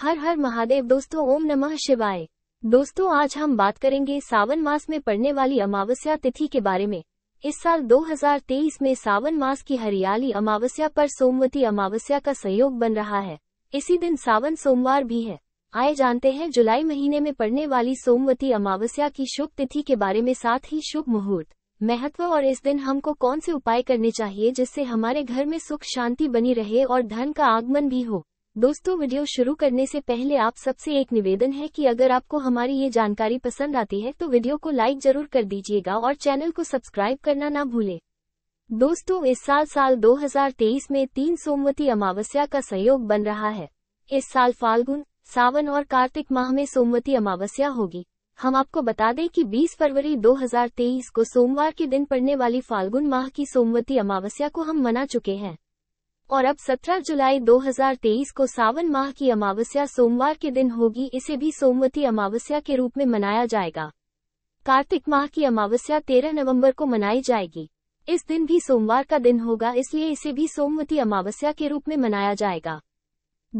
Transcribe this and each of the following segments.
हर हर महादेव दोस्तों ओम नमः शिवाय दोस्तों आज हम बात करेंगे सावन मास में पड़ने वाली अमावस्या तिथि के बारे में इस साल 2023 में सावन मास की हरियाली अमावस्या पर सोमवती अमावस्या का सहयोग बन रहा है इसी दिन सावन सोमवार भी है आए जानते हैं जुलाई महीने में पड़ने वाली सोमवती अमावस्या की शुभ तिथि के बारे में साथ ही शुभ मुहूर्त महत्व और इस दिन हमको कौन से उपाय करने चाहिए जिससे हमारे घर में सुख शांति बनी रहे और धन का आगमन भी हो दोस्तों वीडियो शुरू करने से पहले आप सबसे एक निवेदन है कि अगर आपको हमारी ये जानकारी पसंद आती है तो वीडियो को लाइक जरूर कर दीजिएगा और चैनल को सब्सक्राइब करना ना भूलें। दोस्तों इस साल साल 2023 में तीन सोमवती अमावस्या का सहयोग बन रहा है इस साल फाल्गुन सावन और कार्तिक माह में सोमवती अमावस्या होगी हम आपको बता दें कि 20 फरवरी 2023 को सोमवार के दिन पड़ने वाली फाल्गुन माह की सोमवती अमावस्या को हम मना चुके हैं और अब 17 जुलाई 2023 को सावन माह की अमावस्या सोमवार के दिन होगी इसे भी सोमवती अमावस्या के रूप में मनाया जाएगा कार्तिक माह की अमावस्या 13 नवंबर को मनाई जाएगी इस दिन भी सोमवार का दिन होगा इसलिए इसे भी सोमवती अमावस्या के रूप में मनाया जाएगा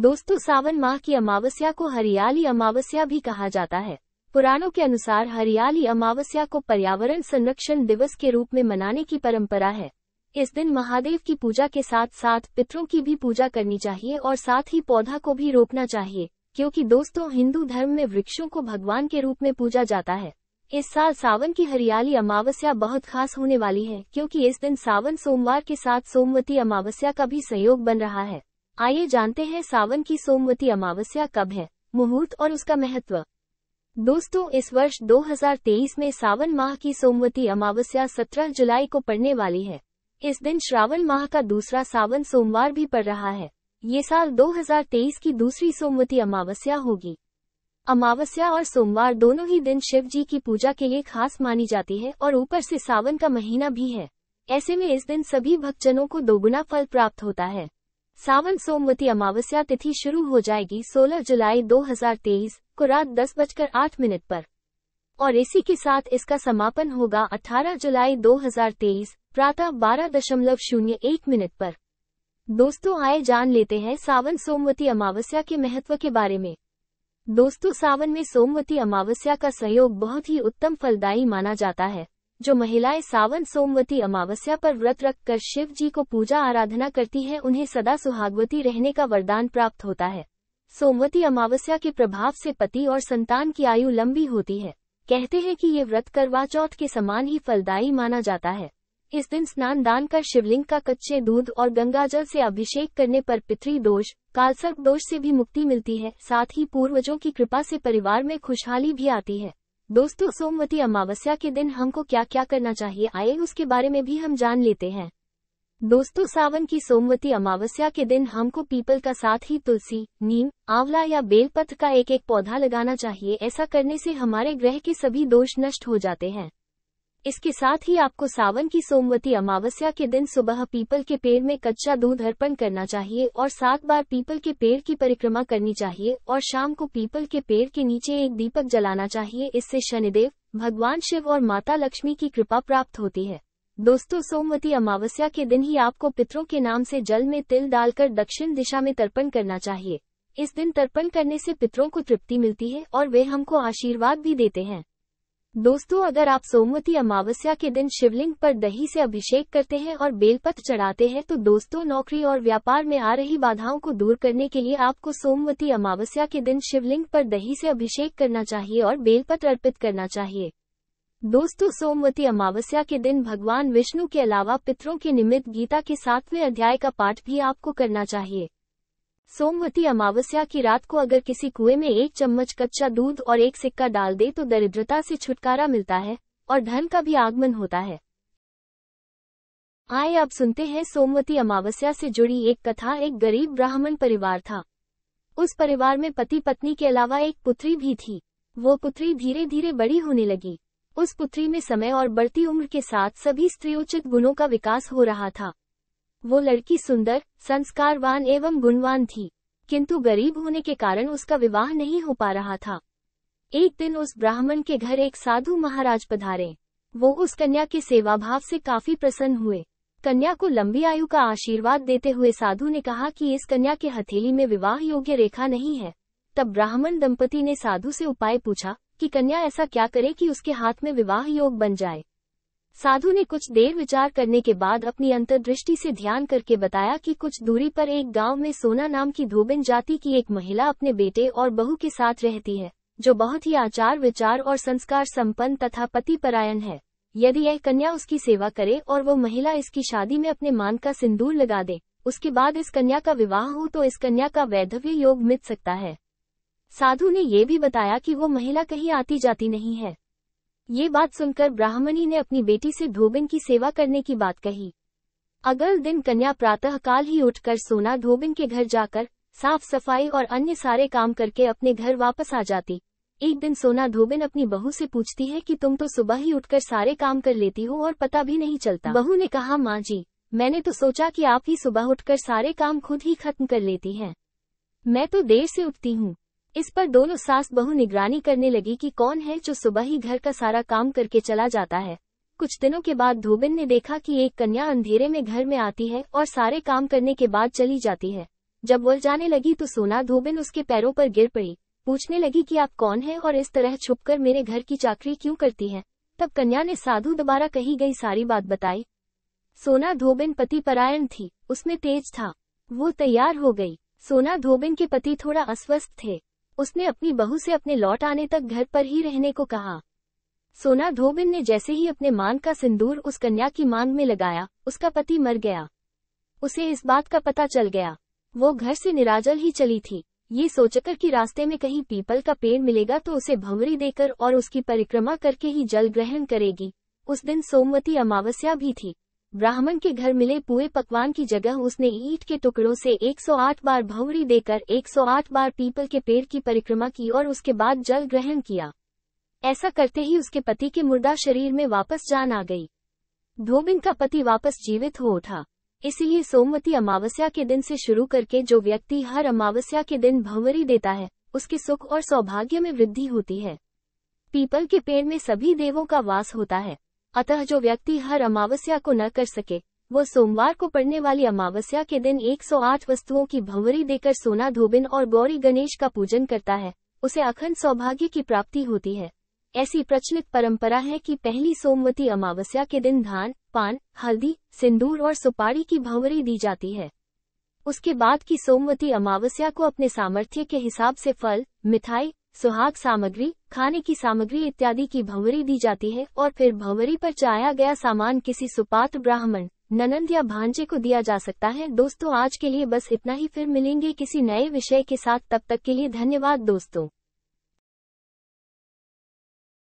दोस्तों सावन माह की अमावस्या को हरियाली अमावस्या भी कहा जाता है पुराणों के अनुसार हरियाली अमावस्या को पर्यावरण संरक्षण दिवस के रूप में मनाने की परंपरा है इस दिन महादेव की पूजा के साथ साथ पितरों की भी पूजा करनी चाहिए और साथ ही पौधा को भी रोपना चाहिए क्योंकि दोस्तों हिंदू धर्म में वृक्षों को भगवान के रूप में पूजा जाता है इस साल सावन की हरियाली अमावस्या बहुत खास होने वाली है क्योंकि इस दिन सावन सोमवार के साथ सोमवती अमावस्या का भी सहयोग बन रहा है आइए जानते हैं सावन की सोमवती अमावस्या कब है मुहूर्त और उसका महत्व दोस्तों इस वर्ष 2023 में सावन माह की सोमवती अमावस्या 17 जुलाई को पड़ने वाली है इस दिन श्रावण माह का दूसरा सावन सोमवार भी पड़ रहा है ये साल 2023 की दूसरी सोमवती अमावस्या होगी अमावस्या और सोमवार दोनों ही दिन शिव जी की पूजा के लिए खास मानी जाती है और ऊपर से सावन का महीना भी है ऐसे में इस दिन सभी भक्तजनों को दोगुना फल प्राप्त होता है सावन सोमवती अमावस्या तिथि शुरू हो जाएगी 16 जुलाई 2023 को रात दस बजकर आठ मिनट पर और इसी के साथ इसका समापन होगा 18 जुलाई 2023 प्रातः बारह दशमलव शून्य एक मिनट पर दोस्तों आए जान लेते हैं सावन सोमवती अमावस्या के महत्व के बारे में दोस्तों सावन में सोमवती अमावस्या का सहयोग बहुत ही उत्तम फलदायी माना जाता है जो महिलाएं सावन सोमवती अमावस्या पर व्रत रखकर शिव जी को पूजा आराधना करती हैं उन्हें सदा सुहागवती रहने का वरदान प्राप्त होता है सोमवती अमावस्या के प्रभाव से पति और संतान की आयु लंबी होती है कहते हैं कि ये व्रत करवा चौथ के समान ही फलदायी माना जाता है इस दिन स्नान दान कर शिवलिंग का कच्चे दूध और गंगाजल से अभिषेक करने पर पितृ दोष कालसर्प दोष से भी मुक्ति मिलती है साथ ही पूर्वजों की कृपा से परिवार में खुशहाली भी आती है दोस्तों सोमवती अमावस्या के दिन हमको क्या क्या करना चाहिए आए उसके बारे में भी हम जान लेते हैं दोस्तों सावन की सोमवती अमावस्या के दिन हमको पीपल का साथ ही तुलसी नीम आंवला या बेलपत्र का एक एक पौधा लगाना चाहिए ऐसा करने से हमारे ग्रह के सभी दोष नष्ट हो जाते हैं इसके साथ ही आपको सावन की सोमवती अमावस्या के दिन सुबह पीपल के पेड़ में कच्चा दूध अर्पण करना चाहिए और सात बार पीपल के पेड़ की परिक्रमा करनी चाहिए और शाम को पीपल के पेड़ के नीचे एक दीपक जलाना चाहिए इससे शनिदेव भगवान शिव और माता लक्ष्मी की कृपा प्राप्त होती है दोस्तों सोमवती अमावस्या के दिन ही आपको पितरों के नाम से जल में तिल डालकर दक्षिण दिशा में तर्पण करना चाहिए इस दिन तर्पण करने से पितरों को तृप्ति मिलती है और वे हमको आशीर्वाद भी देते हैं दोस्तों अगर आप सोमवती अमावस्या के दिन शिवलिंग पर दही से अभिषेक करते हैं और बेलपत्र चढ़ाते हैं तो दोस्तों नौकरी और व्यापार में आ रही बाधाओं को दूर करने के लिए आपको सोमवती अमावस्या के दिन शिवलिंग पर दही से अभिषेक करना चाहिए और बेलपत्र अर्पित करना चाहिए दोस्तों सोमवती अमावस्या के दिन भगवान विष्णु के अलावा पितरों के निमित्त गीता के सातवें अध्याय का पाठ भी आपको करना चाहिए सोमवती अमावस्या की रात को अगर किसी कुएं में एक चम्मच कच्चा दूध और एक सिक्का डाल दे तो दरिद्रता से छुटकारा मिलता है और धन का भी आगमन होता है आए अब सुनते हैं सोमवती अमावस्या से जुड़ी एक कथा एक गरीब ब्राह्मण परिवार था उस परिवार में पति पत्नी के अलावा एक पुत्री भी थी वो पुत्री धीरे धीरे बड़ी होने लगी उस पुत्री में समय और बढ़ती उम्र के साथ सभी स्त्रियोचित गुणों का विकास हो रहा था वो लड़की सुंदर संस्कारवान एवं गुणवान थी किंतु गरीब होने के कारण उसका विवाह नहीं हो पा रहा था एक दिन उस ब्राह्मण के घर एक साधु महाराज पधारे वो उस कन्या के सेवाभाव से काफी प्रसन्न हुए कन्या को लंबी आयु का आशीर्वाद देते हुए साधु ने कहा कि इस कन्या के हथेली में विवाह योग्य रेखा नहीं है तब ब्राह्मण दंपति ने साधु से उपाय पूछा कि कन्या ऐसा क्या करे कि उसके हाथ में विवाह योग बन जाए साधु ने कुछ देर विचार करने के बाद अपनी अंतर्दृष्टि से ध्यान करके बताया कि कुछ दूरी पर एक गांव में सोना नाम की धोबिन जाति की एक महिला अपने बेटे और बहू के साथ रहती है जो बहुत ही आचार विचार और संस्कार संपन्न तथा पति परायण है यदि यह कन्या उसकी सेवा करे और वो महिला इसकी शादी में अपने मान का सिंदूर लगा दे उसके बाद इस कन्या का विवाह हो तो इस कन्या का वैधव्य योग मिट सकता है साधु ने ये भी बताया कि वो महिला कहीं आती जाती नहीं है ये बात सुनकर ब्राह्मणी ने अपनी बेटी से धोबिन की सेवा करने की बात कही अगल दिन कन्या प्रातःकाल ही उठकर सोना धोबिन के घर जाकर साफ सफाई और अन्य सारे काम करके अपने घर वापस आ जाती एक दिन सोना धोबिन अपनी बहू से पूछती है कि तुम तो सुबह ही उठकर सारे काम कर लेती हो और पता भी नहीं चलता बहू ने कहा माँ जी मैंने तो सोचा कि आप ही सुबह उठकर सारे काम खुद ही खत्म कर लेती हैं मैं तो देर से उठती हूँ इस पर दोनों सास बहु निगरानी करने लगी कि कौन है जो सुबह ही घर का सारा काम करके चला जाता है कुछ दिनों के बाद धोबिन ने देखा कि एक कन्या अंधेरे में घर में आती है और सारे काम करने के बाद चली जाती है जब वह जाने लगी तो सोना धोबिन उसके पैरों पर गिर पड़ी पूछने लगी कि आप कौन हैं और इस तरह छुपकर मेरे घर की चाकरी क्यों करती हैं तब कन्या ने साधु दोबारा कही गई सारी बात बताई सोना धोबिन पति परायण थी उसमें तेज था वो तैयार हो गई सोना धोबिन के पति थोड़ा अस्वस्थ थे उसने अपनी बहू से अपने लौट आने तक घर पर ही रहने को कहा सोना धोबिन ने जैसे ही अपने मान का सिंदूर उस कन्या की मांग में लगाया उसका पति मर गया उसे इस बात का पता चल गया वो घर से निराजल ही चली थी ये सोचकर कि रास्ते में कहीं पीपल का पेड़ मिलेगा तो उसे भंवरी देकर और उसकी परिक्रमा करके ही जल ग्रहण करेगी उस दिन सोमवती अमावस्या भी थी ब्राह्मण के घर मिले पुए पकवान की जगह उसने ईट के टुकड़ों से 108 बार भवरी देकर 108 बार पीपल के पेड़ की परिक्रमा की और उसके बाद जल ग्रहण किया ऐसा करते ही उसके पति के मुर्दा शरीर में वापस जान आ गई धोबिन का पति वापस जीवित हो उठा इसलिए सोमवती अमावस्या के दिन से शुरू करके जो व्यक्ति हर अमावस्या के दिन भंवरी देता है उसके सुख और सौभाग्य में वृद्धि होती है पीपल के पेड़ में सभी देवों का वास होता है अतः जो व्यक्ति हर अमावस्या को न कर सके वो सोमवार को पड़ने वाली अमावस्या के दिन 108 वस्तुओं की भंवरी देकर सोना धोबिन और गौरी गणेश का पूजन करता है उसे अखंड सौभाग्य की प्राप्ति होती है ऐसी प्रचलित परंपरा है कि पहली सोमवती अमावस्या के दिन धान पान हल्दी सिंदूर और सुपारी की भंवरी दी जाती है उसके बाद की सोमवती अमावस्या को अपने सामर्थ्य के हिसाब से फल मिठाई सुहाग सामग्री खाने की सामग्री इत्यादि की भंवरी दी जाती है और फिर भंवरी पर चाया गया सामान किसी सुपात्र ब्राह्मण ननंद या भांजे को दिया जा सकता है दोस्तों आज के लिए बस इतना ही फिर मिलेंगे किसी नए विषय के साथ तब तक के लिए धन्यवाद दोस्तों